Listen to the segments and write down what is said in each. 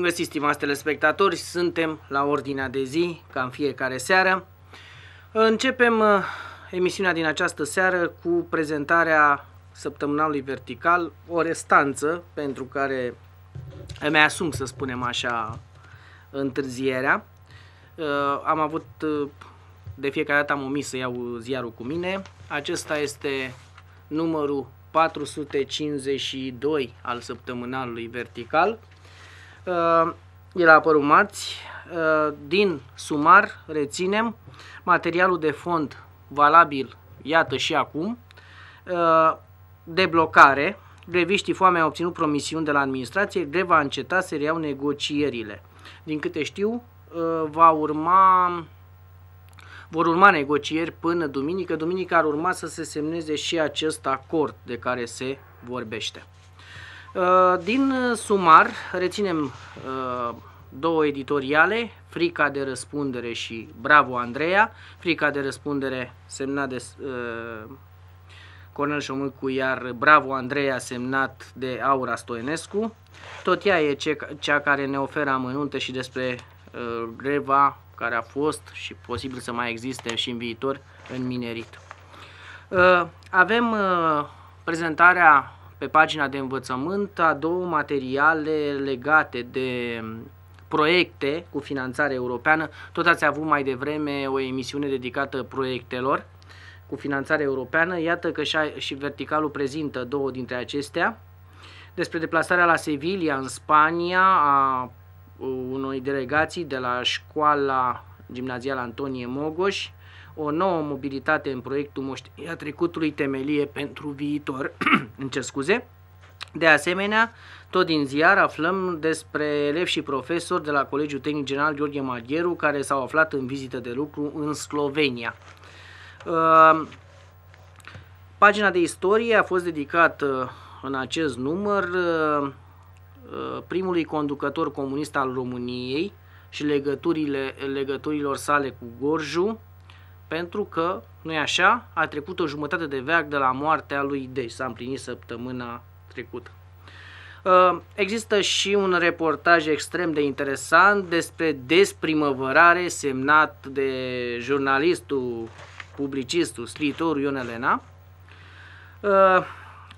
Bun găsit, stimați telespectatori! Suntem la ordinea de zi, ca în fiecare seară. Începem uh, emisiunea din această seară cu prezentarea săptămânalului vertical, o restanță pentru care îmi asum, să spunem așa, întârzierea. Uh, am avut, uh, de fiecare dată am omis să iau ziarul cu mine. Acesta este numărul 452 al săptămânalului vertical Uh, el a apărut marți. Uh, din sumar reținem materialul de fond valabil, iată și acum, uh, deblocare. Greviștii foame au obținut promisiuni de la administrație, greva a încetat, să reiau negocierile. Din câte știu, va urma vor urma negocieri până duminică. Duminică ar urma să se semneze și acest acord de care se vorbește. Uh, din sumar reținem uh, două editoriale, Frica de răspundere și Bravo Andreea. Frica de răspundere semnat de uh, Cornel Șomâcu, iar Bravo Andreea semnat de Aura Stoenescu. Tot ea e cea care ne oferă amănunte și despre greva care a fost și posibil să mai existe și în viitor în minerit. Avem prezentarea pe pagina de învățământ a două materiale legate de mm, proiecte cu finanțare europeană. Tot ați avut mai devreme o emisiune dedicată proiectelor cu finanțare europeană. Iată că și Verticalul prezintă două dintre acestea. Despre deplasarea la Sevilla, în Spania, a uh, unei delegații de la școala gimnazială Antonie Mogoș, o nouă mobilitate în proiectul moștenirea trecutului temelie pentru viitor, în ce scuze, de asemenea, tot din ziar aflăm despre elevi și profesori de la Colegiul Tehnic General Gheorghe Magheru care s-au aflat în vizită de lucru în Slovenia. Uh, pagina de istorie a fost dedicată uh, în acest număr uh, primului conducător comunist al României și legăturile, legăturilor sale cu Gorju, pentru că, nu-i așa, a trecut o jumătate de veac de la moartea lui, deci s-a împlinit săptămâna trecută. Uh, există și un reportaj extrem de interesant despre desprimăvărare semnat de jurnalistul, publicistul, scriitorul Ion Elena. Uh,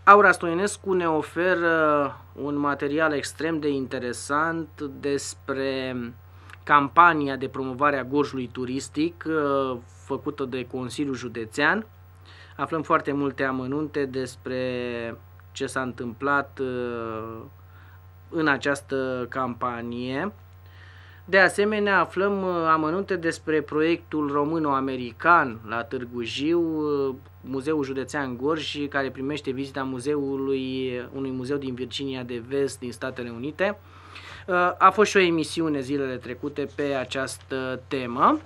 Aura Stoinescu ne oferă un material extrem de interesant despre uh, campania de promovare a Gorjului turistic uh, făcută de Consiliul Județean. Aflăm foarte multe amănunte despre ce s-a întâmplat uh, în această campanie. De asemenea, aflăm uh, amănunte despre proiectul româno-american la Târgu Jiu, Muzeul Județean Gorj, care primește vizita muzeului, unui muzeu din Virginia de Vest, din Statele Unite. Uh, a fost și o emisiune zilele trecute pe această temă.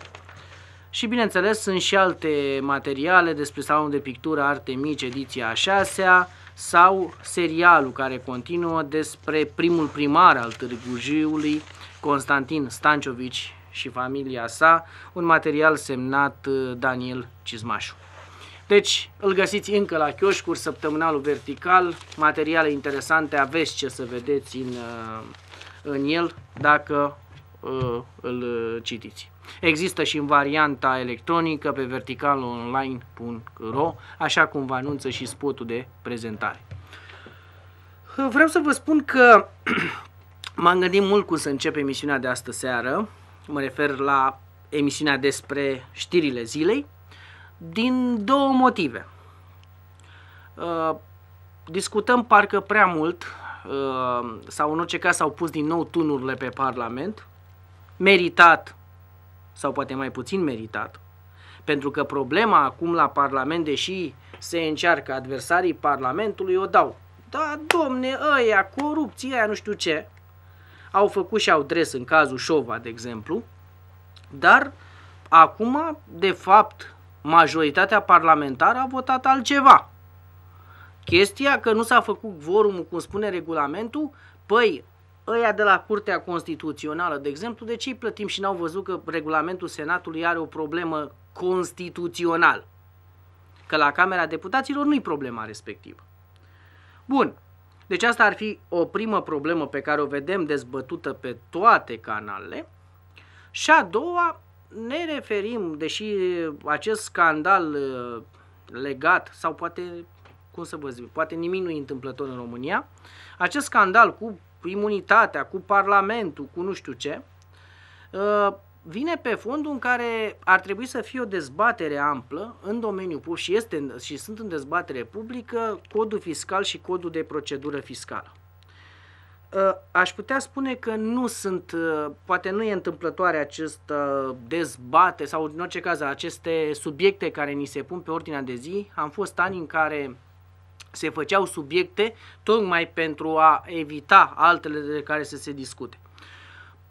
Și bineînțeles sunt și alte materiale despre salonul de pictură Arte Mici, ediția a șasea, sau serialul care continuă despre primul primar al Târgu Jiului, Constantin Stanciovici și familia sa, un material semnat uh, Daniel Cizmașu. Deci îl găsiți încă la chioșcuri, săptămânalul vertical, materiale interesante, aveți ce să vedeți în uh, în el dacă uh, îl uh, citiți. Există și în varianta electronică pe verticalonline.ro, așa cum vă anunță și spotul de prezentare. Vreau să vă spun că m-am gândit mult cum să încep emisiunea de astă seară, mă refer la emisiunea despre știrile zilei, din două motive. Uh, discutăm parcă prea mult Uh, sau în orice caz s-au pus din nou tunurile pe Parlament, meritat sau poate mai puțin meritat, pentru că problema acum la Parlament, deși se încearcă adversarii Parlamentului, o dau. Da, domne, ăia, corupție, aia nu știu ce, au făcut și au dres în cazul Șova, de exemplu, dar acum, de fapt, majoritatea parlamentară a votat altceva. Chestia că nu s-a făcut vorumul, cum spune regulamentul, păi, ăia de la Curtea Constituțională, de exemplu, de ce îi plătim și n-au văzut că regulamentul Senatului are o problemă constituțională? Că la Camera Deputaților nu-i problema respectivă. Bun, deci asta ar fi o primă problemă pe care o vedem dezbătută pe toate canalele. Și a doua, ne referim, deși acest scandal uh, legat sau poate cum să vă zic, poate nimic nu e întâmplător în România, acest scandal cu imunitatea, cu parlamentul, cu nu știu ce, uh, vine pe fondul în care ar trebui să fie o dezbatere amplă în domeniul public și, este, și sunt în dezbatere publică codul fiscal și codul de procedură fiscală. Uh, aș putea spune că nu sunt, uh, poate nu e întâmplătoare acest dezbate sau în orice caz aceste subiecte care ni se pun pe ordinea de zi. Am fost ani în care se făceau subiecte tocmai pentru a evita altele de care să se discute.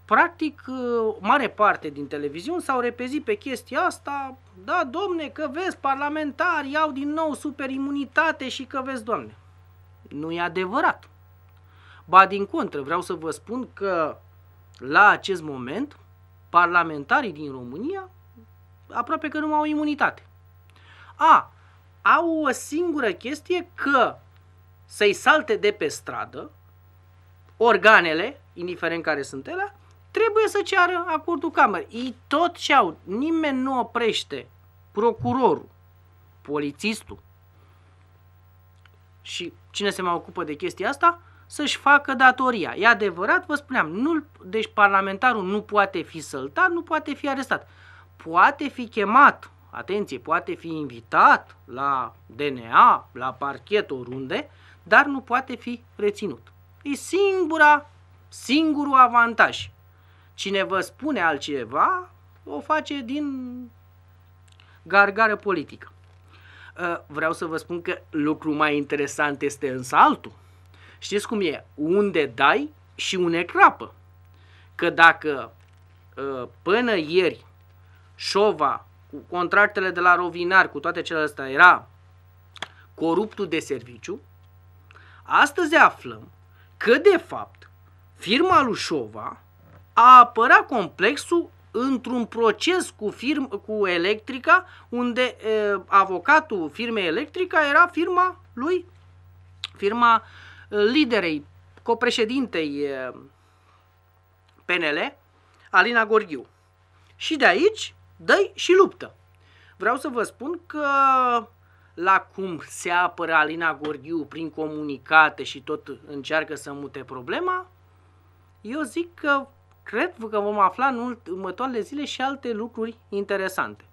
Practic, uh, mare parte din televiziuni s-au repezit pe chestia asta, da, domne, că vezi, parlamentari au din nou superimunitate și că vezi, domne. Nu e adevărat. Ba din contră, vreau să vă spun că la acest moment parlamentarii din România aproape că nu au imunitate. A, au o singură chestie că să-i salte de pe stradă organele, indiferent care sunt ele, trebuie să ceară acordul camerei. Ei tot ce au, nimeni nu oprește procurorul, polițistul și cine se mai ocupă de chestia asta, să-și facă datoria. E adevărat, vă spuneam, nu, deci parlamentarul nu poate fi săltat, nu poate fi arestat. Poate fi chemat atenție, poate fi invitat la DNA, la parchet oriunde, dar nu poate fi reținut. E singura, singurul avantaj. Cine vă spune altceva, o face din gargară politică. Ă, vreau să vă spun că lucru mai interesant este însă altul. Știți cum e? Unde dai și une crapă. Că dacă ă, până ieri Șova cu contractele de la rovinar, cu toate astea, era coruptul de serviciu, astăzi aflăm că, de fapt, firma Lușova a apărat complexul într-un proces cu, firm, cu Electrica, unde e, avocatul firmei Electrica era firma lui, firma liderei, copreședintei e, PNL, Alina Gorghiu. Și de aici dă și luptă. Vreau să vă spun că la cum se apără Alina Gorghiu prin comunicate și tot încearcă să mute problema, eu zic că cred că vom afla în următoarele zile și alte lucruri interesante.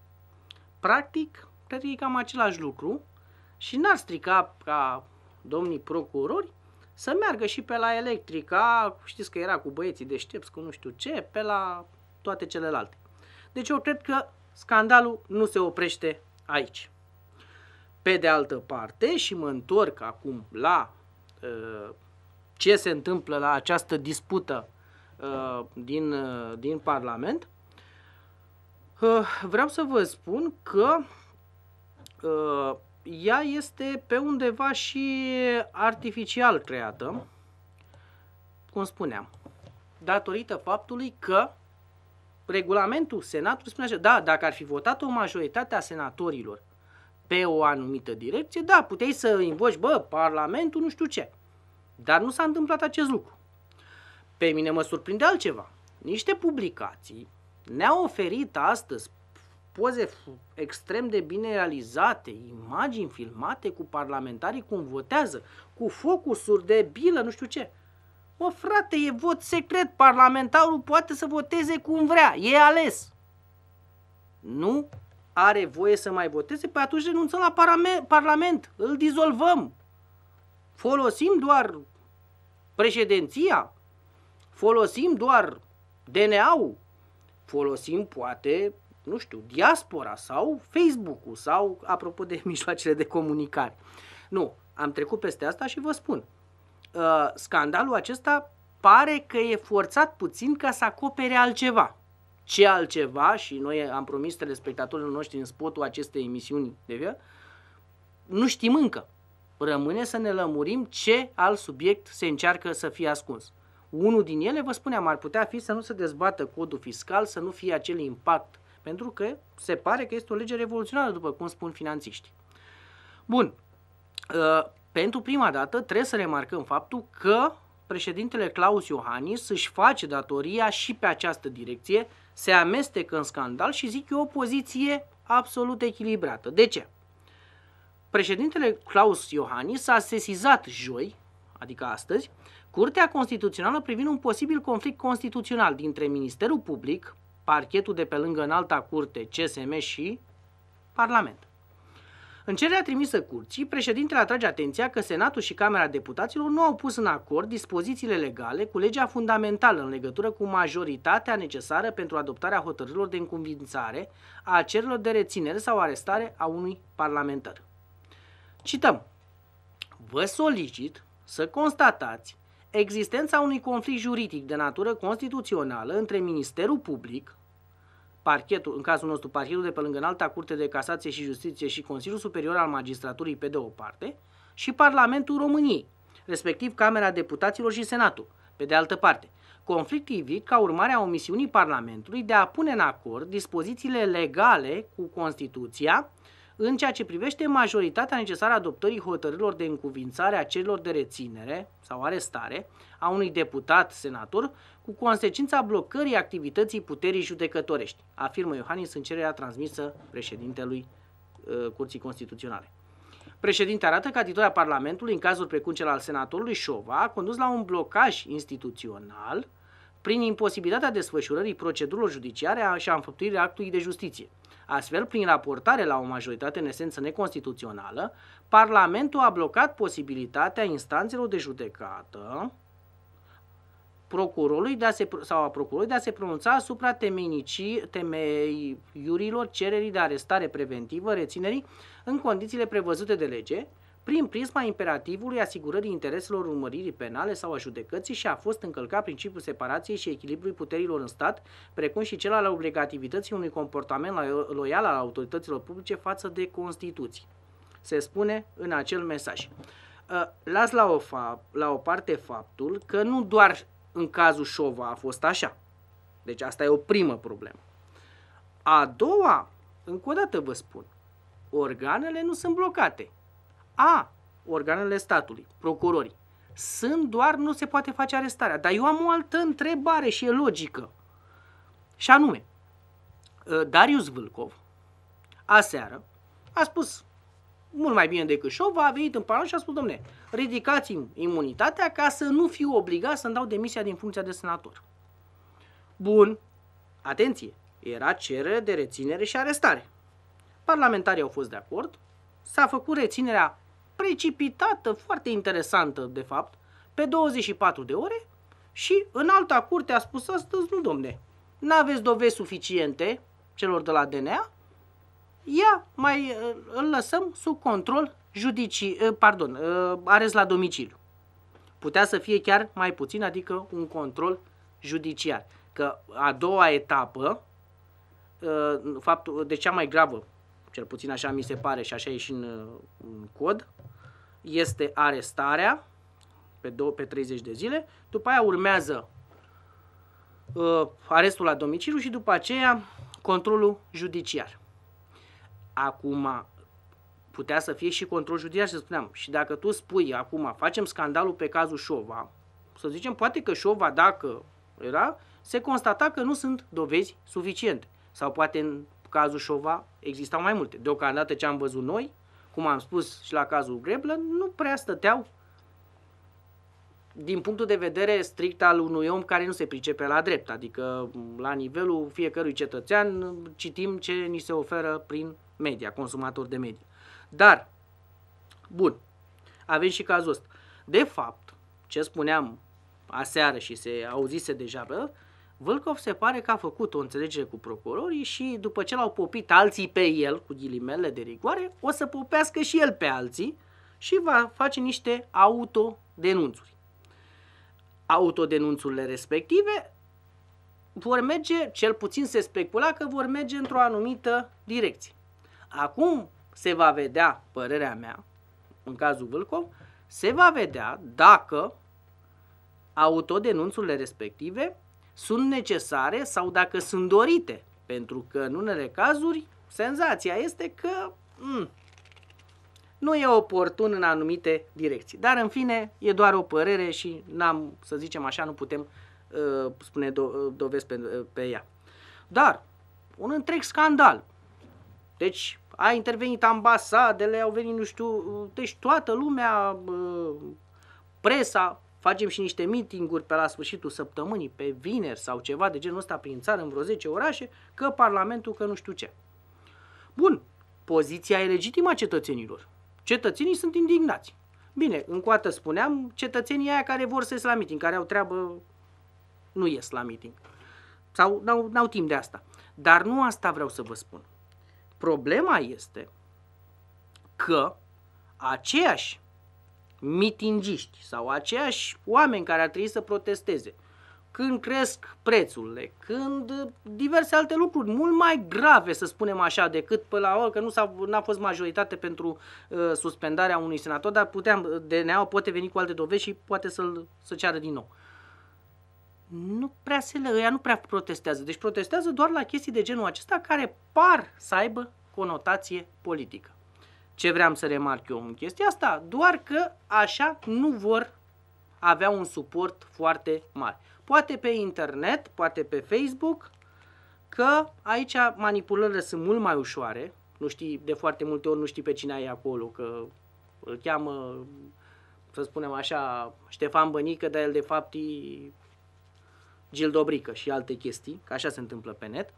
Practic, cred că e cam același lucru și n-ar strica ca domnii procurori să meargă și pe la electrica, știți că era cu băieții deștepți, cu nu știu ce, pe la toate celelalte. Deci eu cred că scandalul nu se oprește aici. Pe de altă parte, și mă întorc acum la uh, ce se întâmplă la această dispută uh, din, uh, din Parlament, uh, vreau să vă spun că uh, ea este pe undeva și artificial creată, cum spuneam, datorită faptului că regulamentul Senatului spune așa, da, dacă ar fi votat o majoritate a senatorilor pe o anumită direcție, da, puteai să invoci, bă, Parlamentul, nu știu ce. Dar nu s-a întâmplat acest lucru. Pe mine mă surprinde altceva. Niște publicații ne-au oferit astăzi poze extrem de bine realizate, imagini filmate cu parlamentarii cum votează, cu focusuri de bilă, nu știu ce. Mă, frate, e vot secret. Parlamentarul poate să voteze cum vrea. E ales. Nu are voie să mai voteze, pe păi atunci renunțăm la Parlament. Îl dizolvăm. Folosim doar președinția. Folosim doar DNA-ul. Folosim, poate, nu știu, diaspora sau Facebook-ul sau, apropo de mijloacele de comunicare. Nu, am trecut peste asta și vă spun. Uh, scandalul acesta pare că e forțat puțin ca să acopere altceva. Ce altceva, și noi am promis telespectatorilor noștri în spotul acestei emisiuni de via, nu știm încă. Rămâne să ne lămurim ce alt subiect se încearcă să fie ascuns. Unul din ele, vă spuneam, ar putea fi să nu se dezbată codul fiscal, să nu fie acel impact, pentru că se pare că este o lege revoluționară, după cum spun finanțiștii. Bun, uh, pentru prima dată trebuie să remarcăm faptul că președintele Claus Iohannis își face datoria și pe această direcție, se amestecă în scandal și zic eu o poziție absolut echilibrată. De ce? Președintele Claus Iohannis a sesizat joi, adică astăzi, Curtea Constituțională privind un posibil conflict constituțional dintre Ministerul Public, parchetul de pe lângă înalta curte, CSM și Parlament. În cererea trimisă curții, președintele atrage atenția că Senatul și Camera Deputaților nu au pus în acord dispozițiile legale cu legea fundamentală în legătură cu majoritatea necesară pentru adoptarea hotărârilor de înconvințare a cererilor de reținere sau arestare a unui parlamentar. Cităm. Vă solicit să constatați existența unui conflict juridic de natură constituțională între Ministerul Public, parchetul, în cazul nostru, parchetul de pe lângă Înalta Curte de Casație și Justiție și Consiliul Superior al Magistraturii pe de o parte și Parlamentul României, respectiv Camera Deputaților și Senatul, pe de altă parte. Conflict ivit ca urmare a omisiunii Parlamentului de a pune în acord dispozițiile legale cu Constituția, în ceea ce privește majoritatea necesară adoptării hotărârilor de încuvințare a cerilor de reținere sau arestare a unui deputat senator cu consecința blocării activității puterii judecătorești, afirmă Iohannis în cererea transmisă președintelui uh, Curții Constituționale. Președinte arată că atitudinea Parlamentului, în cazul precum cel al senatorului Șova, a condus la un blocaj instituțional uh, prin imposibilitatea desfășurării procedurilor judiciare și a înfăptuirii actului de justiție. Astfel, prin raportare la o majoritate în esență neconstituțională, Parlamentul a blocat posibilitatea instanțelor de judecată procurorului de a se, sau a procurorului de a se pronunța asupra temenicii, temeiurilor cererii de arestare preventivă, reținerii, în condițiile prevăzute de lege, prin prisma imperativului asigurării intereselor urmăririi penale sau a judecății și a fost încălcat principiul separației și echilibrului puterilor în stat, precum și cel al obligativității unui comportament loial al autorităților publice față de Constituție. Se spune în acel mesaj. Uh, las la o, fa- la o parte faptul că nu doar în cazul Șova a fost așa. Deci asta e o primă problemă. A doua, încă o dată vă spun, organele nu sunt blocate a organele statului, procurorii. Sunt doar, nu se poate face arestarea. Dar eu am o altă întrebare și e logică. Și anume, ă, Darius Vâlcov, aseară, a spus mult mai bine decât Șov, a venit în Parlament și a spus, domne, ridicați imunitatea ca să nu fiu obligat să-mi dau demisia din funcția de senator. Bun, atenție, era cerere de reținere și arestare. Parlamentarii au fost de acord, s-a făcut reținerea precipitată, foarte interesantă, de fapt, pe 24 de ore și în alta curte a spus astăzi, nu domne, nu aveți dovezi suficiente celor de la DNA, ia, mai uh, îl lăsăm sub control judici, uh, pardon, uh, arest la domiciliu. Putea să fie chiar mai puțin, adică un control judiciar. Că a doua etapă, faptul de cea mai gravă, cel puțin așa mi se pare și așa e și în, în cod, este arestarea pe, două, pe 30 de zile, după aia urmează uh, arestul la domiciliu și după aceea controlul judiciar. Acum, putea să fie și control judiciar, și spuneam, și dacă tu spui acum, facem scandalul pe cazul Șova, să zicem, poate că Șova, dacă era, se constata că nu sunt dovezi suficiente. Sau poate în cazul Șova existau mai multe. Deocamdată ce am văzut noi, cum am spus și la cazul Greblă, nu prea stăteau din punctul de vedere strict al unui om care nu se pricepe la drept, adică la nivelul fiecărui cetățean citim ce ni se oferă prin media, consumator de media. Dar, bun, avem și cazul ăsta. De fapt, ce spuneam aseară și se auzise deja, bă, Vâlcov se pare că a făcut o înțelegere cu procurorii și după ce l-au popit alții pe el, cu ghilimele de rigoare, o să popească și el pe alții și va face niște autodenunțuri. Autodenunțurile respective vor merge, cel puțin se specula că vor merge într-o anumită direcție. Acum se va vedea, părerea mea, în cazul Vâlcov, se va vedea dacă autodenunțurile respective sunt necesare sau dacă sunt dorite. Pentru că în unele cazuri senzația este că m- mm, nu e oportun în anumite direcții. Dar în fine, e doar o părere și n-am, să zicem așa, nu putem uh, spune do- uh, dovezi pe, uh, pe ea. Dar, un întreg scandal. Deci, a intervenit ambasadele, au venit, nu știu, deci toată lumea, uh, presa, facem și niște meeting-uri pe la sfârșitul săptămânii, pe vineri sau ceva de genul ăsta prin țară, în vreo 10 orașe, că Parlamentul, că nu știu ce. Bun, poziția e legitimă a cetățenilor. Cetățenii sunt indignați. Bine, în coată spuneam, cetățenii aia care vor să ies la meeting, care au treabă, nu ies la meeting. Sau n-au, n-au timp de asta. Dar nu asta vreau să vă spun. Problema este că aceiași mitingiști sau aceiași oameni care ar trebui să protesteze. Când cresc prețurile, când diverse alte lucruri mult mai grave, să spunem așa, decât pe la că nu s-a, n-a fost majoritate pentru uh, suspendarea unui senator, dar puteam, DNA-ul poate veni cu alte dovezi și poate să-l să ceară din nou. Nu prea se le, ea nu prea protestează. Deci protestează doar la chestii de genul acesta care par să aibă conotație politică. Ce vreau să remarc eu în chestia asta? Doar că așa nu vor avea un suport foarte mare. Poate pe internet, poate pe Facebook, că aici manipulările sunt mult mai ușoare. Nu știi, de foarte multe ori nu știi pe cine ai acolo, că îl cheamă, să spunem așa, Ștefan Bănică, dar el de fapt e Gil și alte chestii, că așa se întâmplă pe net,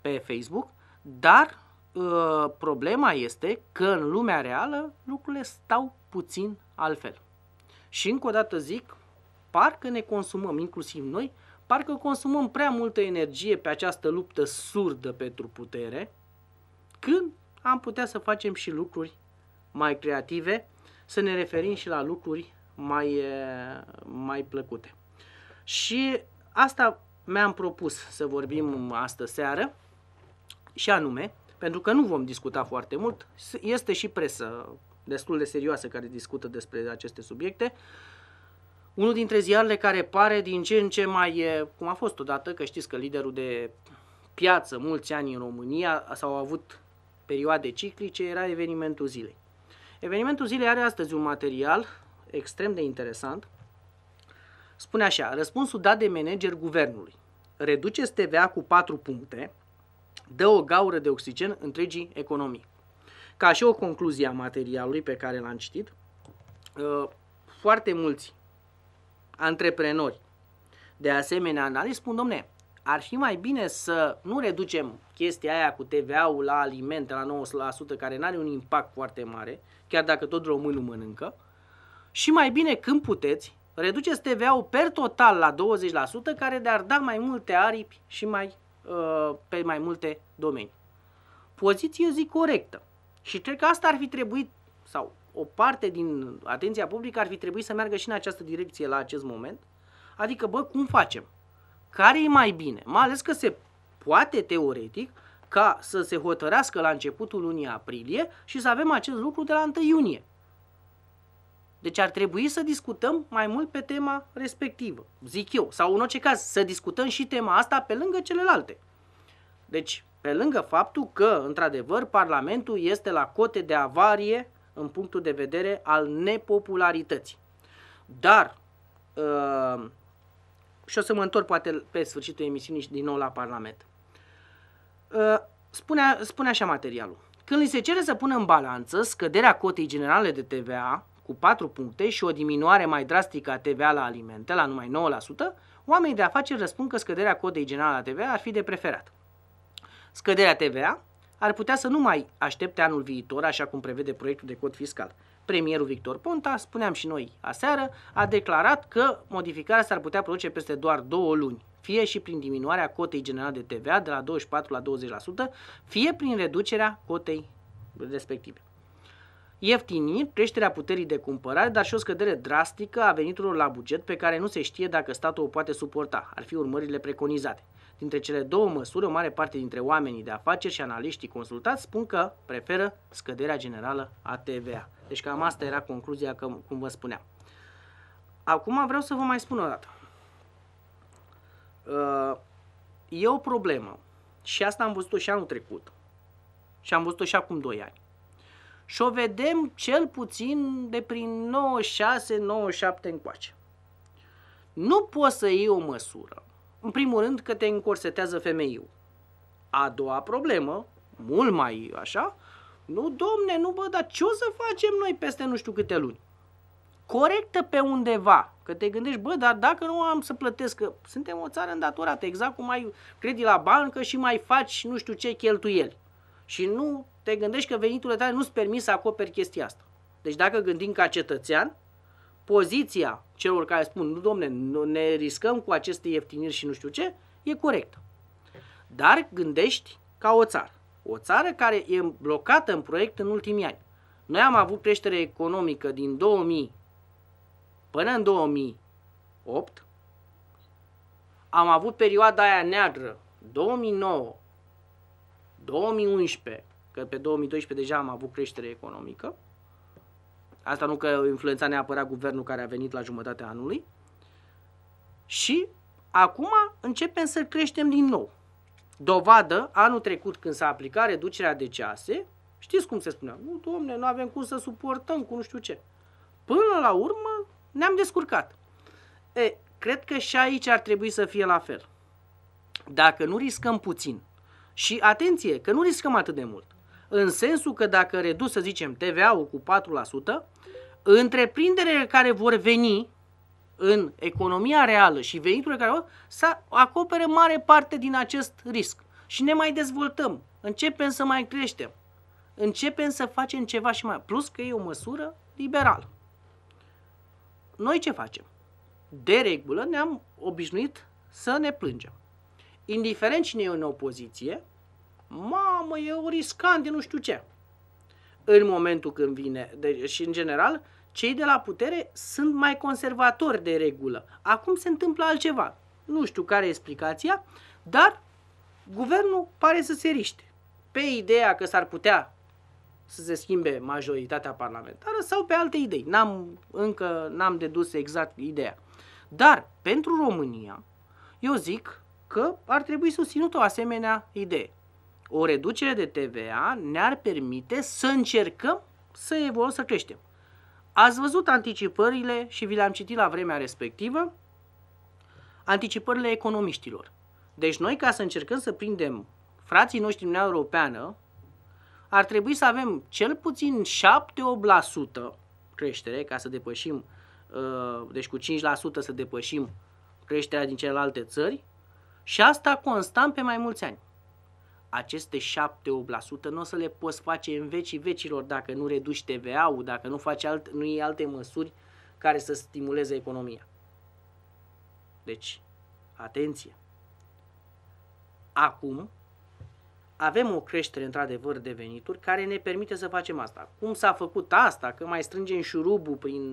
pe Facebook, dar Ă, problema este că în lumea reală lucrurile stau puțin altfel. Și încă o dată zic, parcă ne consumăm, inclusiv noi, parcă consumăm prea multă energie pe această luptă surdă pentru putere, când am putea să facem și lucruri mai creative, să ne referim și la lucruri mai, mai plăcute. Și asta mi-am propus să vorbim astă seară, și anume pentru că nu vom discuta foarte mult. Este și presă destul de serioasă care discută despre aceste subiecte. Unul dintre ziarele care pare din ce în ce mai, cum a fost odată, că știți că liderul de piață mulți ani în România s-au avut perioade ciclice, era evenimentul zilei. Evenimentul zilei are astăzi un material extrem de interesant. Spune așa, răspunsul dat de manager guvernului. Reduceți TVA cu 4 puncte, dă o gaură de oxigen întregii economii. Ca și o concluzie a materialului pe care l-am citit, uh, foarte mulți antreprenori, de asemenea analiz spun, domne, ar fi mai bine să nu reducem chestia aia cu TVA-ul la alimente la 9% care nu are un impact foarte mare, chiar dacă tot românul mănâncă, și mai bine când puteți, reduceți TVA-ul per total la 20%, care de-ar da mai multe aripi și mai Uh, pe mai multe domenii. Poziție zic corectă. Și cred că asta ar fi trebuit, sau o parte din atenția publică ar fi trebuit să meargă și în această direcție la acest moment. Adică, bă, cum facem? Care e mai bine? Mai ales că se poate teoretic ca să se hotărească la începutul lunii aprilie și să avem acest lucru de la 1 iunie. Deci ar trebui să discutăm mai mult pe tema respectivă, zic eu. Sau în orice caz, să discutăm și tema asta pe lângă celelalte. Deci, pe lângă faptul că, într-adevăr, Parlamentul este la cote de avarie în punctul de vedere al nepopularității. Dar, uh, și o să mă întorc poate pe sfârșitul emisiunii din nou la Parlament, uh, spune, spune așa materialul. Când li se cere să pună în balanță scăderea cotei generale de TVA cu 4 puncte și o diminuare mai drastică a TVA la alimente, la numai 9%, oamenii de afaceri răspund că scăderea codei generale a TVA ar fi de preferat. Scăderea TVA ar putea să nu mai aștepte anul viitor, așa cum prevede proiectul de cod fiscal. Premierul Victor Ponta, spuneam și noi aseară, a declarat că modificarea s-ar putea produce peste doar două luni, fie și prin diminuarea cotei generale de TVA de la 24 la 20%, fie prin reducerea cotei respective ieftiniri, creșterea puterii de cumpărare, dar și o scădere drastică a veniturilor la buget pe care nu se știe dacă statul o poate suporta. Ar fi urmările preconizate. Dintre cele două măsuri, o mare parte dintre oamenii de afaceri și analiștii consultați spun că preferă scăderea generală a TVA. Deci cam asta era concluzia, că, cum vă spuneam. Acum vreau să vă mai spun o dată. Uh, e o problemă și asta am văzut-o și anul trecut și am văzut-o și acum 2 ani și o vedem cel puțin de prin 96-97 încoace. Nu poți să iei o măsură. În primul rând că te încorsetează femeiul. A doua problemă, mult mai așa, nu, domne, nu, bă, dar ce o să facem noi peste nu știu câte luni? Corectă pe undeva, că te gândești, bă, dar dacă nu am să plătesc, că suntem o țară îndatorată, exact cum ai credit la bancă și mai faci nu știu ce cheltuieli și nu te gândești că veniturile tale nu-ți permis să acoperi chestia asta. Deci dacă gândim ca cetățean, poziția celor care spun, nu domne, ne riscăm cu aceste ieftiniri și nu știu ce, e corectă. Dar gândești ca o țară. O țară care e blocată în proiect în ultimii ani. Noi am avut creștere economică din 2000 până în 2008. Am avut perioada aia neagră 2009 2011, că pe 2012 deja am avut creștere economică, asta nu că influența neapărat guvernul care a venit la jumătatea anului, și acum începem să creștem din nou. Dovadă, anul trecut când s-a aplicat reducerea de cease, știți cum se spunea, nu, domne, nu avem cum să suportăm cu nu știu ce. Până la urmă ne-am descurcat. E, cred că și aici ar trebui să fie la fel. Dacă nu riscăm puțin și atenție, că nu riscăm atât de mult. În sensul că dacă redus, să zicem, TVA-ul cu 4%, întreprinderile care vor veni în economia reală și veniturile care vor să acopere mare parte din acest risc. Și ne mai dezvoltăm, începem să mai creștem, începem să facem ceva și mai. Plus că e o măsură liberală. Noi ce facem? De regulă ne-am obișnuit să ne plângem indiferent cine e în opoziție, mamă, e un riscant de nu știu ce. În momentul când vine, de, deci, și în general, cei de la putere sunt mai conservatori de regulă. Acum se întâmplă altceva. Nu știu care e explicația, dar guvernul pare să se riște. Pe ideea că s-ar putea să se schimbe majoritatea parlamentară sau pe alte idei. N-am, încă n-am dedus exact ideea. Dar pentru România, eu zic că ar trebui susținut o asemenea idee. O reducere de TVA ne-ar permite să încercăm să evoluăm, să creștem. Ați văzut anticipările și vi le-am citit la vremea respectivă, anticipările economiștilor. Deci noi, ca să încercăm să prindem frații noștri în Uniunea Europeană, ar trebui să avem cel puțin 7-8% creștere ca să depășim, uh, deci cu 5% să depășim creșterea din celelalte țări, și asta constant pe mai mulți ani. Aceste 7-8% nu o să le poți face în vecii vecilor dacă nu reduci TVA-ul, dacă nu, faci alt, nu iei alte măsuri care să stimuleze economia. Deci, atenție! Acum avem o creștere într-adevăr de venituri care ne permite să facem asta. Cum s-a făcut asta? Că mai strângem șurubul prin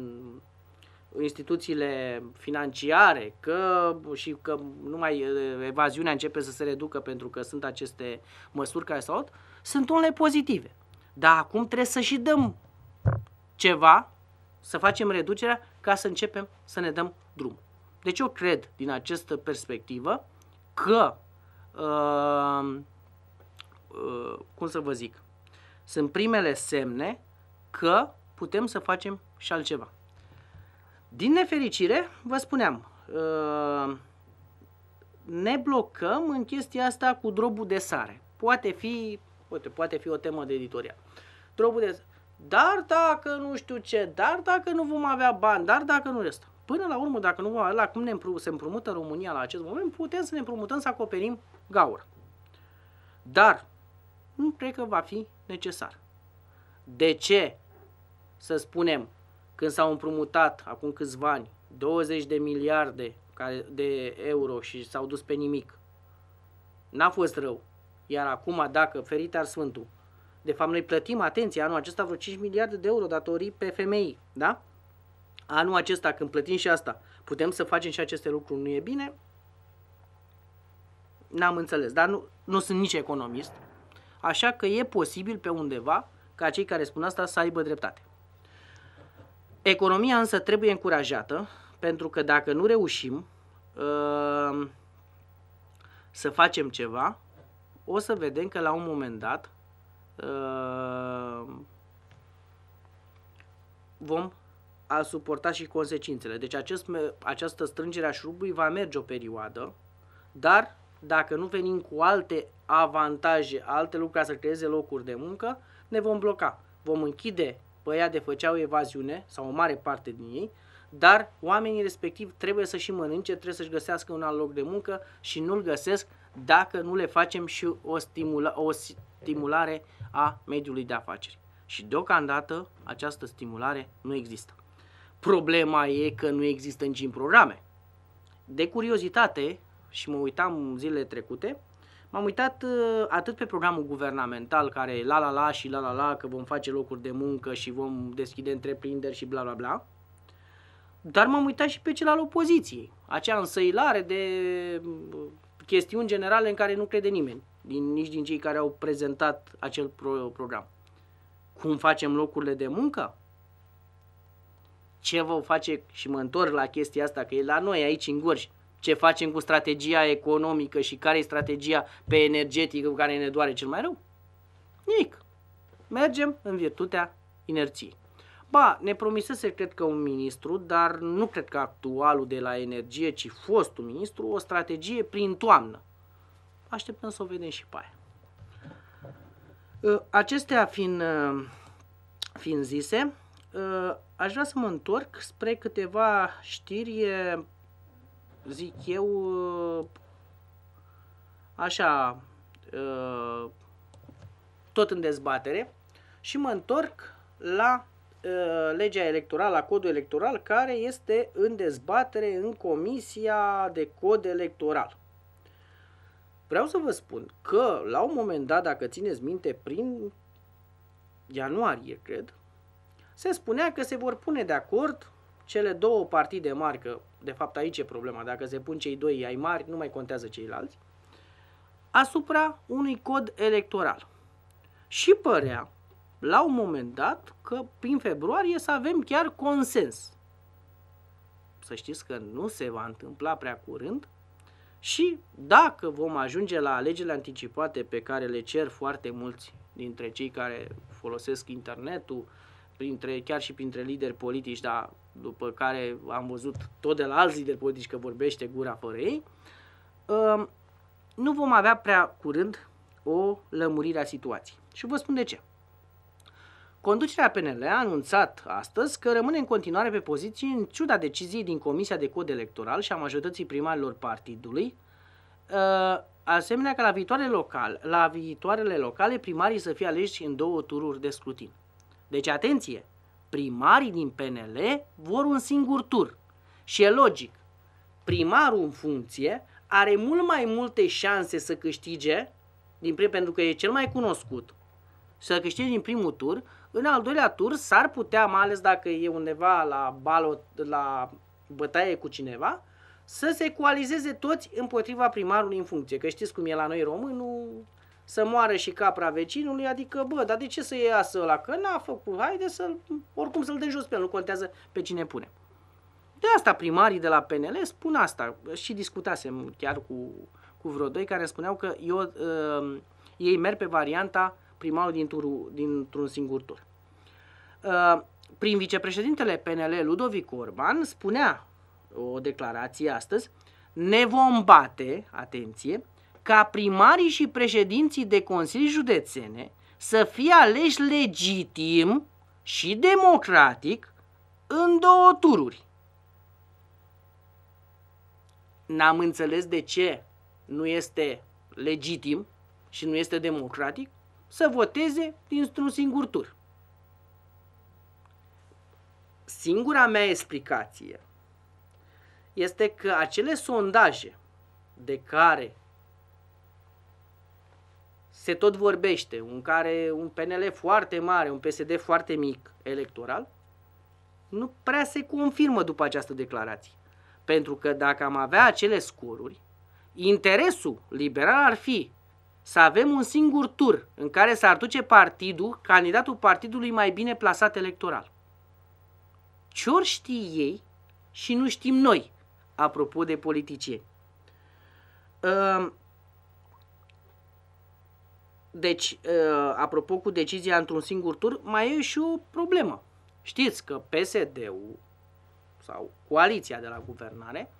instituțiile financiare, că și că numai evaziunea începe să se reducă pentru că sunt aceste măsuri care s-au sunt unele pozitive. Dar acum trebuie să și dăm ceva, să facem reducerea ca să începem să ne dăm drum. Deci eu cred din această perspectivă că, uh, uh, cum să vă zic, sunt primele semne că putem să facem și altceva. Din nefericire, vă spuneam, uh, ne blocăm în chestia asta cu drobul de sare. Poate fi, poate, poate fi o temă de editorial. Drobul de sare. dar dacă nu știu ce, dar dacă nu vom avea bani, dar dacă nu resta. Până la urmă, dacă nu vom avea, cum ne împrum- se împrumută România la acest moment, putem să ne împrumutăm să acoperim gaură. Dar nu cred că va fi necesar. De ce, să spunem, când s-au împrumutat acum câțiva ani 20 de miliarde de euro și s-au dus pe nimic, n-a fost rău. Iar acum, dacă, ferit ar Sfântul, de fapt noi plătim, atenție, anul acesta vreo 5 miliarde de euro datorii pe femei, da? Anul acesta, când plătim și asta, putem să facem și aceste lucruri, nu e bine? N-am înțeles, dar nu, nu sunt nici economist, așa că e posibil pe undeva ca cei care spun asta să aibă dreptate. Economia însă trebuie încurajată, pentru că dacă nu reușim uh, să facem ceva, o să vedem că la un moment dat uh, vom a suporta și consecințele. Deci acest, această strângere a șurubului va merge o perioadă, dar dacă nu venim cu alte avantaje, alte lucruri ca să creeze locuri de muncă, ne vom bloca. Vom închide de făceau evaziune, sau o mare parte din ei, dar oamenii respectiv trebuie să și mănânce, trebuie să-și găsească un alt loc de muncă și nu-l găsesc dacă nu le facem și o, stimula- o stimulare a mediului de afaceri. Și deocamdată această stimulare nu există. Problema e că nu există nici în programe. De curiozitate, și mă uitam zilele trecute, M-am uitat uh, atât pe programul guvernamental care la la la și la la la că vom face locuri de muncă și vom deschide întreprinderi și bla bla bla, dar m-am uitat și pe cel al opoziției, acea însăilare de uh, chestiuni generale în care nu crede nimeni, din, nici din cei care au prezentat acel pro- program. Cum facem locurile de muncă? Ce vă face, și mă întorc la chestia asta, că e la noi aici în Gorj, ce facem cu strategia economică și care e strategia pe energetică cu care ne doare cel mai rău? Nic. Mergem în virtutea inerției. Ba, ne promisese, cred că, un ministru, dar nu cred că actualul de la energie, ci fostul ministru, o strategie prin toamnă. Așteptăm să o vedem și pe aia. Ă, acestea fiind, ă, fiind zise, ă, aș vrea să mă întorc spre câteva știri zic eu, uh, așa, uh, tot în dezbatere și mă întorc la uh, legea electorală, la codul electoral care este în dezbatere în Comisia de Cod Electoral. Vreau să vă spun că la un moment dat, dacă țineți minte, prin ianuarie, cred, se spunea că se vor pune de acord cele două partide mari, că de fapt aici e problema, dacă se pun cei doi ai mari, nu mai contează ceilalți, asupra unui cod electoral. Și părea, la un moment dat, că prin februarie să avem chiar consens. Să știți că nu se va întâmpla prea curând și dacă vom ajunge la alegerile anticipate pe care le cer foarte mulți dintre cei care folosesc internetul, printre, chiar și printre lideri politici, dar după care am văzut tot de la alți lideri politici că vorbește gura fără ei, um, nu vom avea prea curând o lămurire a situației. Și vă spun de ce. Conducerea PNL a anunțat astăzi că rămâne în continuare pe poziții în ciuda deciziei din Comisia de Cod Electoral și a majorității primarilor partidului, uh, asemenea că la viitoarele, locale, la viitoarele locale primarii să fie aleși în două tururi de scrutin. Deci atenție! primarii din PNL vor un singur tur. Și e logic. Primarul în funcție are mult mai multe șanse să câștige, din prim, pentru că e cel mai cunoscut, să câștige din primul tur. În al doilea tur s-ar putea, mai ales dacă e undeva la, balot, la bătaie cu cineva, să se coalizeze toți împotriva primarului în funcție. Că știți cum e la noi românul, să moară și capra vecinului, adică, bă, dar de ce să iasă ăla? Că n-a făcut, haide să oricum să-l dăm jos pe el, nu contează pe cine pune. De asta primarii de la PNL spun asta și discutasem chiar cu, cu vreo doi care spuneau că eu, uh, ei merg pe varianta primarul din turul, dintr-un singur tur. Uh, prin vicepreședintele PNL, Ludovic Orban, spunea o declarație astăzi, ne vom bate, atenție, ca primarii și președinții de consilii județene să fie aleși legitim și democratic în două tururi. N-am înțeles de ce nu este legitim și nu este democratic să voteze dintr-un singur tur. Singura mea explicație este că acele sondaje de care se tot vorbește, un care un PNL foarte mare, un PSD foarte mic electoral, nu prea se confirmă după această declarație. Pentru că dacă am avea acele scoruri, interesul liberal ar fi să avem un singur tur în care să ar duce partidul, candidatul partidului mai bine plasat electoral. Ce ori știi ei și nu știm noi, apropo de politicieni. Uh, deci, ă, apropo cu decizia într-un singur tur, mai e și o problemă. Știți că PSD-ul sau coaliția de la guvernare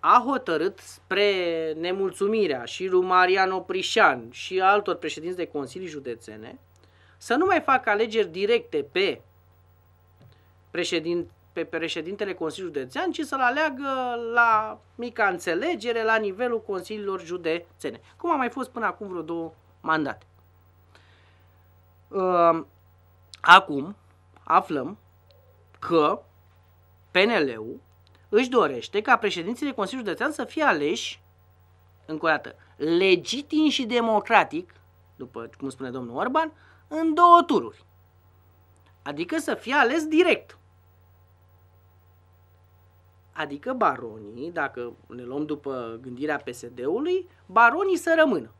a hotărât spre nemulțumirea și lui Marian Oprișan și altor președinți de consilii județene să nu mai facă alegeri directe pe, președin, pe președintele Consiliului Județean, ci să-l aleagă la mica înțelegere la nivelul consiliilor județene, cum a mai fost până acum vreo două mandat. Ă, acum aflăm că PNL-ul își dorește ca președinții de Consiliul Județean să fie aleși, încă o dată, legitim și democratic, după cum spune domnul Orban, în două tururi. Adică să fie ales direct. Adică baronii, dacă ne luăm după gândirea PSD-ului, baronii să rămână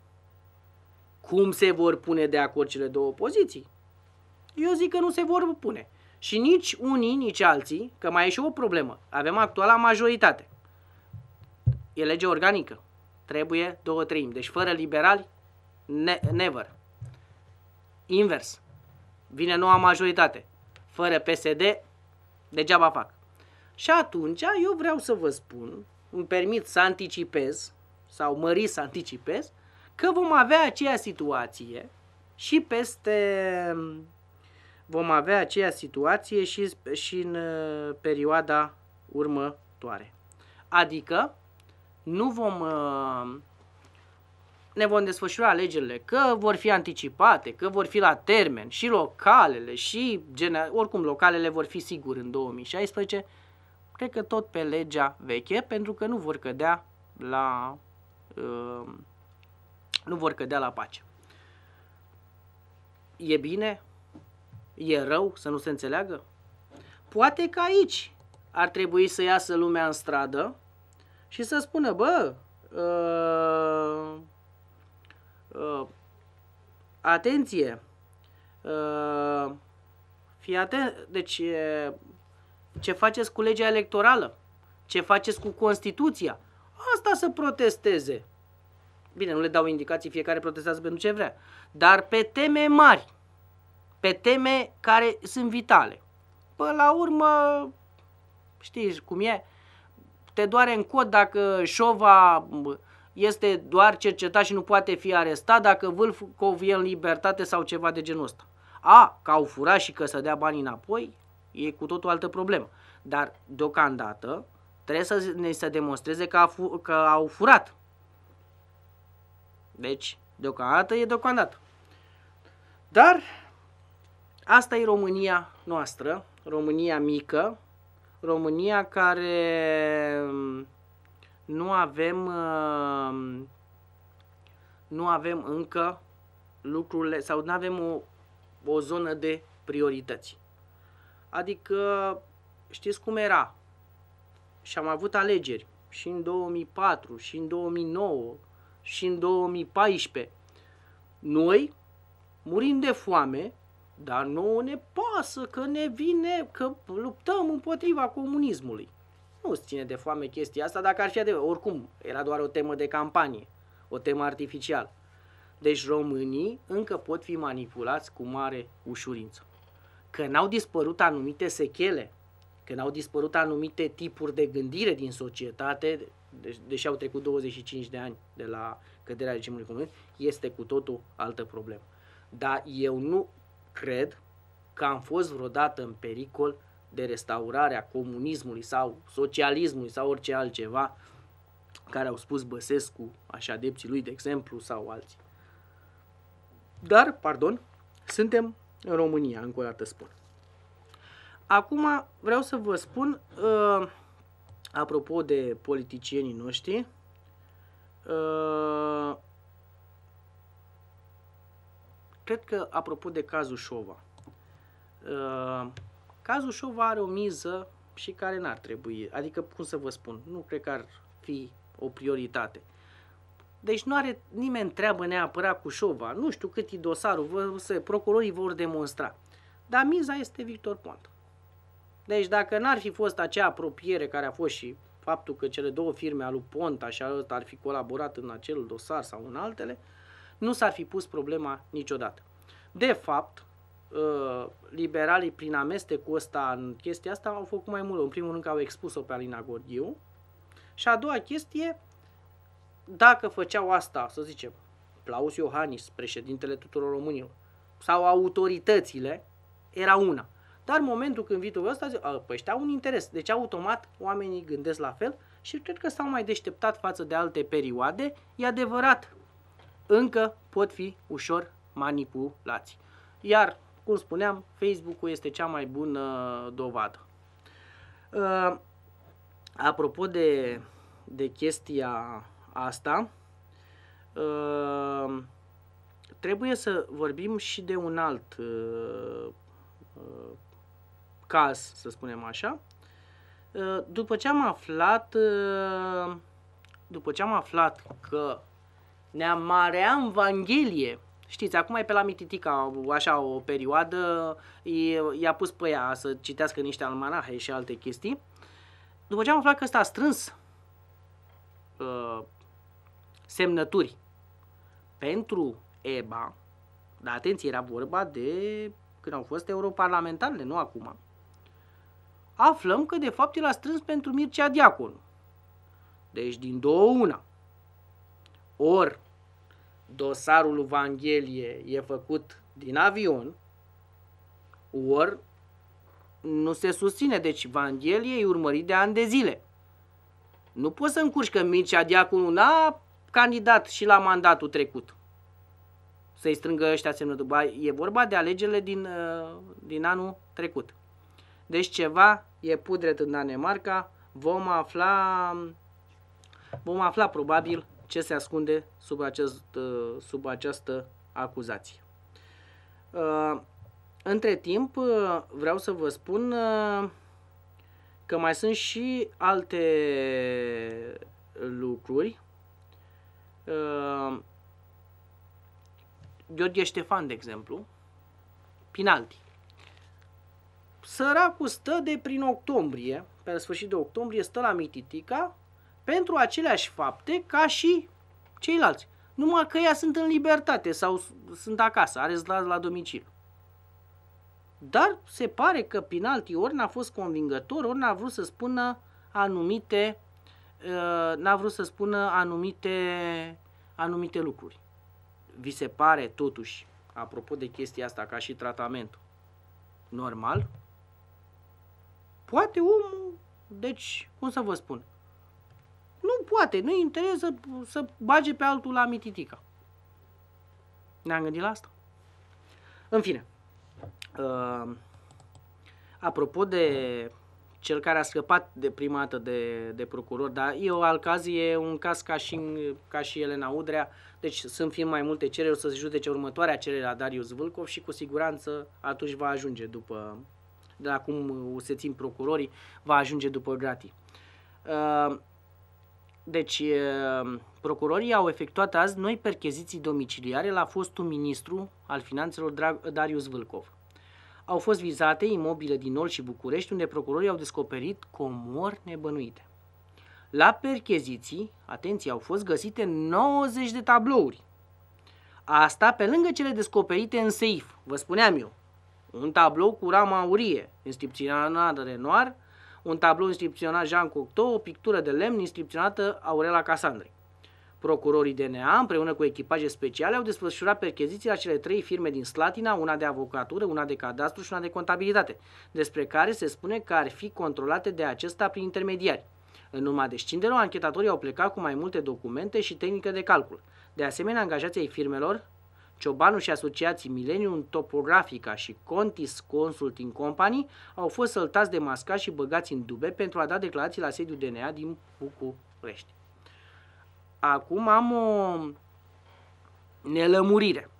cum se vor pune de acord cele două poziții? Eu zic că nu se vor pune. Și nici unii, nici alții, că mai e și o problemă. Avem actuala majoritate. E lege organică. Trebuie două treimi. Deci fără liberali, ne- never. Invers. Vine noua majoritate. Fără PSD, degeaba fac. Și atunci eu vreau să vă spun, îmi permit să anticipez, sau mări să anticipez, că vom avea aceea situație și peste vom avea aceea situație și, și în uh, perioada următoare. Adică nu vom uh, ne vom desfășura alegerile, că vor fi anticipate, că vor fi la termen și localele și oricum localele vor fi sigur în 2016, cred că tot pe legea veche, pentru că nu vor cădea la uh, nu vor cădea la pace. E bine? E rău să nu se înțeleagă? Poate că aici ar trebui să iasă lumea în stradă și să spună, bă, uh, uh, atenție, uh, fii atent, deci uh, ce faceți cu legea electorală, ce faceți cu Constituția, asta să protesteze. Bine, nu le dau indicații, fiecare protestează pentru ce vrea. Dar pe teme mari, pe teme care sunt vitale. Până la urmă, știi cum e, te doare în cod dacă Șova este doar cercetat și nu poate fi arestat, dacă Vâlfcov e în libertate sau ceva de genul ăsta. A, că au furat și că să dea banii înapoi, e cu tot o altă problemă. Dar, deocamdată, trebuie să ne se demonstreze că, a fu- că au furat. Deci, deocamdată e deocamdată. Dar asta e România noastră, România mică, România care mm, nu avem mm, nu avem încă lucrurile sau nu avem o, o zonă de priorități. Adică știți cum era? Și am avut alegeri și în 2004 și în 2009 și în 2014. Noi murim de foame, dar nouă ne pasă că ne vine, că luptăm împotriva comunismului. Nu se ține de foame chestia asta, dacă ar fi adevărat. Oricum, era doar o temă de campanie, o temă artificială. Deci românii încă pot fi manipulați cu mare ușurință. Că n-au dispărut anumite sechele când au dispărut anumite tipuri de gândire din societate, de, deci, deși au trecut 25 de ani de la căderea regimului comunist, este cu totul altă problemă. Dar eu nu cred că am fost vreodată în pericol de restaurarea comunismului sau socialismului sau orice altceva care au spus Băsescu, așa adepții lui, de exemplu, sau alții. Dar, pardon, suntem în România, încă o dată spun. Acum vreau să vă spun, uh, apropo de politicienii noștri, uh, cred că apropo de cazul Șova, uh, cazul Șova are o miză și care n-ar trebui, adică cum să vă spun, nu cred că ar fi o prioritate. Deci nu are nimeni treabă neapărat cu Șova, nu știu cât e dosarul, vă, se, procurorii vor demonstra. Dar miza este Victor Ponta. Deci dacă n-ar fi fost acea apropiere care a fost și faptul că cele două firme, lui Ponta și al ar fi colaborat în acel dosar sau în altele, nu s-ar fi pus problema niciodată. De fapt, uh, liberalii prin amestecul ăsta în chestia asta au făcut mai mult. În primul rând că au expus-o pe Alina Gordiu și a doua chestie, dacă făceau asta, să zicem, Claus Iohannis, președintele tuturor românilor, sau autoritățile, era una. Dar în momentul când vii tu ăsta, zic, păi ăștia au un interes. Deci automat oamenii gândesc la fel și cred că s-au mai deșteptat față de alte perioade. E adevărat, încă pot fi ușor manipulați. Iar, cum spuneam, Facebook-ul este cea mai bună uh, dovadă. Uh, apropo de, de chestia asta, uh, trebuie să vorbim și de un alt uh, uh caz, să spunem așa. Uh, după ce am aflat, uh, după ce am aflat că Nea Marea Evanghelie, știți, acum e pe la Mititica, așa, o perioadă, i-a pus pe ea să citească niște almanahe și alte chestii. După ce am aflat că ăsta a strâns uh, semnături pentru EBA, dar atenție, era vorba de când au fost europarlamentarele, nu acum, aflăm că de fapt el a strâns pentru Mircea Diaconu. Deci din două una. Ori dosarul lui e făcut din avion, ori nu se susține. Deci Evanghelie e urmărit de ani de zile. Nu poți să încurci că Mircea Diaconu n-a candidat și la mandatul trecut. Să-i strângă ăștia semnături. E vorba de alegerile din, uh, din anul trecut. Deci ceva e pudret în Danemarca, vom afla, vom afla probabil ce se ascunde sub, acest, uh, sub această acuzație. Uh, între timp, uh, vreau să vă spun că mai sunt și alte lucruri. Gheorghe Ștefan, de exemplu, penalti săracul stă de prin octombrie, pe sfârșit de octombrie, stă la Mititica pentru aceleași fapte ca și ceilalți. Numai că ea sunt în libertate sau sunt acasă, are la domiciliu. Dar se pare că Pinalti ori n-a fost convingător, ori n-a vrut să spună anumite uh, n-a vrut să spună anumite, anumite lucruri. Vi se pare totuși, apropo de chestia asta, ca și tratamentul normal? poate omul, deci, cum să vă spun, nu poate, nu-i interes să, să bage pe altul la mititica. Ne-am gândit la asta? În fine, uh, apropo de cel care a scăpat de prima dată de, de procuror, dar e o alcazie, e un caz ca și, ca și Elena Udrea, deci sunt fiind mai multe cereri, o să se judece următoarea cerere la Darius Vâlcov și cu siguranță atunci va ajunge după, de la cum o se țin procurorii, va ajunge după gratii. Uh, deci, uh, procurorii au efectuat azi noi percheziții domiciliare la fostul ministru al finanțelor Darius Vâlcov. Au fost vizate imobile din Nol și București, unde procurorii au descoperit comori nebănuite. La percheziții, atenție, au fost găsite 90 de tablouri. Asta pe lângă cele descoperite în seif, vă spuneam eu, un tablou cu rama aurie, inscripționată Renoir, un tablou inscripționat Jean Cocteau, o pictură de lemn inscripționată Aurela Casandrei. Procurorii DNA, împreună cu echipaje speciale, au desfășurat percheziții la cele trei firme din Slatina, una de avocatură, una de cadastru și una de contabilitate, despre care se spune că ar fi controlate de acesta prin intermediari. În urma descinderilor, anchetatorii au plecat cu mai multe documente și tehnică de calcul. De asemenea, angajații firmelor Ciobanu și asociații Millennium Topografica și Contis Consulting Company au fost săltați de masca și băgați în dube pentru a da declarații la sediul DNA din București. Acum am o nelămurire.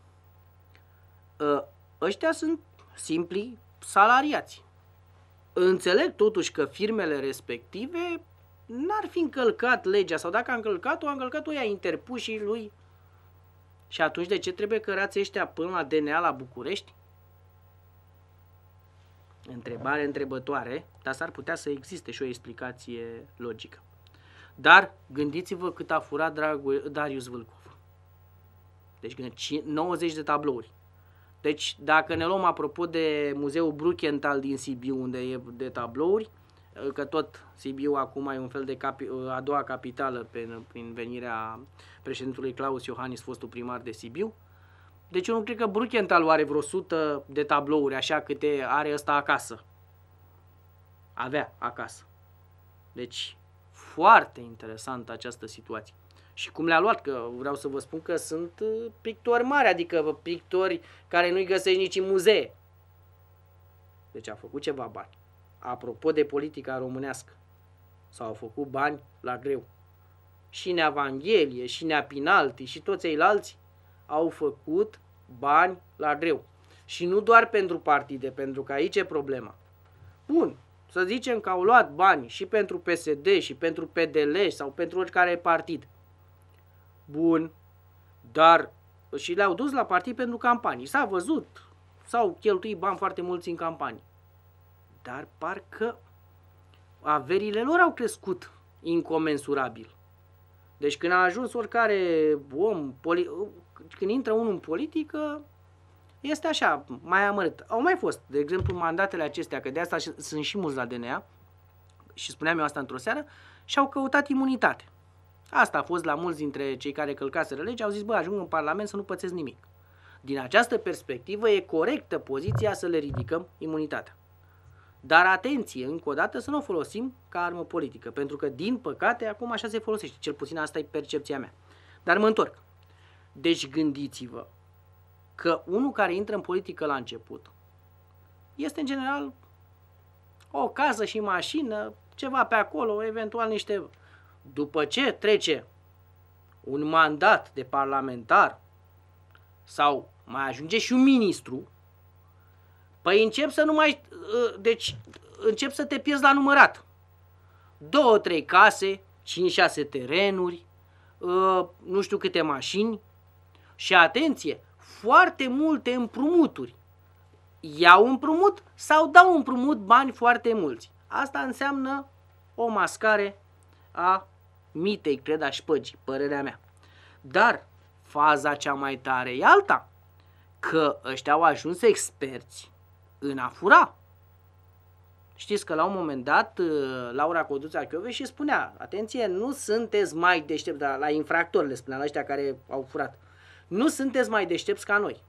Ă, ăștia sunt simpli salariați. Înțeleg totuși că firmele respective n-ar fi încălcat legea sau dacă a încălcat-o, a încălcat-o ea interpușii lui și atunci de ce trebuie cărați ăștia până la DNA la București? Întrebare întrebătoare, dar s-ar putea să existe și o explicație logică. Dar gândiți-vă cât a furat Dragul, Darius Vâlcov. Deci 90 de tablouri. Deci dacă ne luăm apropo de Muzeul Bruchenthal din Sibiu, unde e de tablouri, că tot Sibiu acum e un fel de capi, a doua capitală prin, prin venirea președintului Claus Iohannis, fostul primar de Sibiu. Deci eu nu cred că Bruchental are vreo 100 de tablouri, așa câte are ăsta acasă. Avea acasă. Deci foarte interesantă această situație. Și cum le-a luat, că vreau să vă spun că sunt uh, pictori mari, adică pictori care nu-i găsești nici în muzee. Deci a făcut ceva bani apropo de politica românească, s-au făcut bani la greu. Și Nea și Neapinalti, și toți ceilalți au făcut bani la greu. Și nu doar pentru partide, pentru că aici e problema. Bun, să zicem că au luat bani și pentru PSD, și pentru PDL, sau pentru oricare partid. Bun, dar și le-au dus la partid pentru campanii. S-a văzut, s-au cheltuit bani foarte mulți în campanii dar parcă averile lor au crescut incomensurabil. Deci când a ajuns oricare om, poli- când intră unul în politică, este așa, mai amărât. Au mai fost, de exemplu, mandatele acestea, că de asta sunt și mulți la DNA, și spuneam eu asta într-o seară, și-au căutat imunitate. Asta a fost la mulți dintre cei care călcaseră lege, au zis, bă, ajung în Parlament să nu pățesc nimic. Din această perspectivă, e corectă poziția să le ridicăm imunitatea. Dar atenție, încă o dată, să nu o folosim ca armă politică, pentru că, din păcate, acum așa se folosește. Cel puțin asta e percepția mea. Dar mă întorc. Deci gândiți-vă că unul care intră în politică la început este, în general, o casă și mașină, ceva pe acolo, eventual niște... După ce trece un mandat de parlamentar sau mai ajunge și un ministru, Păi încep să nu mai... Ă, deci încep să te pierzi la numărat. Două, trei case, cinci șase terenuri, ă, nu știu câte mașini și atenție, foarte multe împrumuturi. Iau împrumut sau dau împrumut bani foarte mulți. Asta înseamnă o mascare a mitei, cred, a șpăgii, părerea mea. Dar faza cea mai tare e alta, că ăștia au ajuns experți în a fura. Știți că la un moment dat uh, Laura Coduța și spunea, atenție, nu sunteți mai deștepți, dar la infractori le spunea, la ăștia care au furat, nu sunteți mai deștepți ca noi.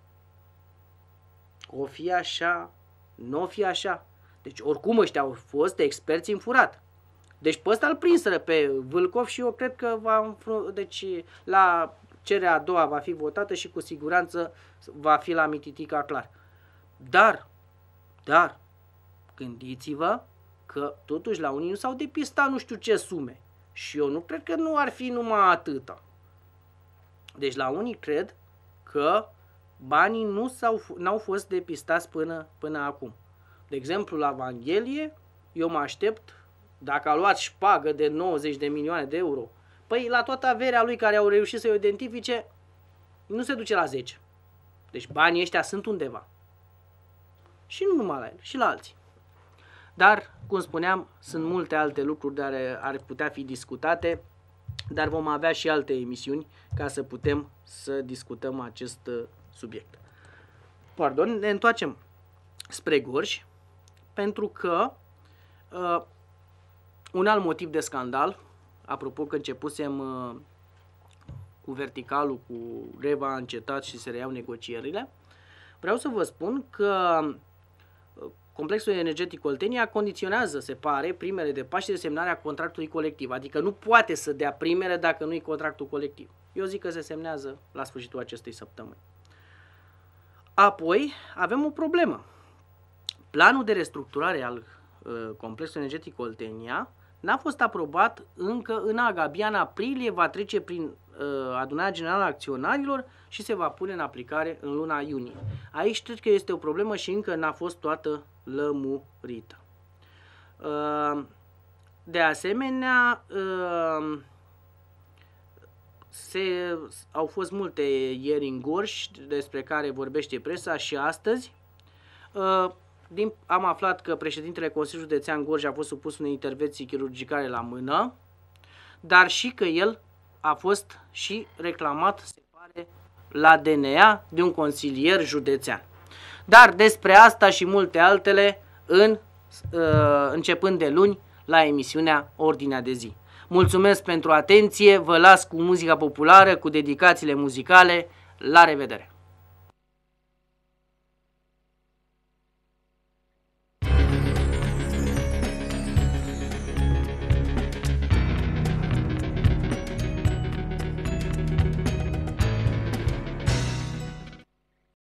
O fi așa, nu o fi așa. Deci oricum ăștia au fost experți în furat. Deci pe ăsta îl prinsă pe Vâlcov și eu cred că va deci la cererea a doua va fi votată și cu siguranță va fi la Mititica clar. Dar dar gândiți-vă că totuși la unii nu s-au depistat nu știu ce sume. Și eu nu cred că nu ar fi numai atâta. Deci la unii cred că banii nu s-au, n-au fost depistați până, până acum. De exemplu, la Evanghelie, eu mă aștept, dacă a luat șpagă de 90 de milioane de euro, păi la toată averea lui care au reușit să-i identifice, nu se duce la 10. Deci banii ăștia sunt undeva. Și nu numai la el, și la alții. Dar, cum spuneam, sunt multe alte lucruri care ar putea fi discutate, dar vom avea și alte emisiuni ca să putem să discutăm acest uh, subiect. Pardon, ne întoarcem spre Gorj, pentru că uh, un alt motiv de scandal, apropo că începusem uh, cu verticalul, cu Reva a încetat și se reiau negocierile, vreau să vă spun că Complexul energetic Oltenia condiționează, se pare, primele de pași de semnare a contractului colectiv, adică nu poate să dea primele dacă nu e contractul colectiv. Eu zic că se semnează la sfârșitul acestei săptămâni. Apoi avem o problemă. Planul de restructurare al uh, complexului energetic Oltenia n-a fost aprobat încă în AGA. Abia în aprilie va trece prin Uh, adunarea generală a acționarilor și se va pune în aplicare în luna iunie. Aici cred că este o problemă și încă n-a fost toată lămurită. Uh, de asemenea, uh, se, au fost multe ieri în gorș despre care vorbește presa și astăzi. Din, am aflat că președintele Consiliului Țean Gorj a fost supus unei intervenții chirurgicale la mână, dar și că el a fost și reclamat, se pare, la DNA de un consilier județean. Dar despre asta și multe altele în, uh, începând de luni la emisiunea Ordinea de zi. Mulțumesc pentru atenție, vă las cu muzica populară, cu dedicațiile muzicale. La revedere!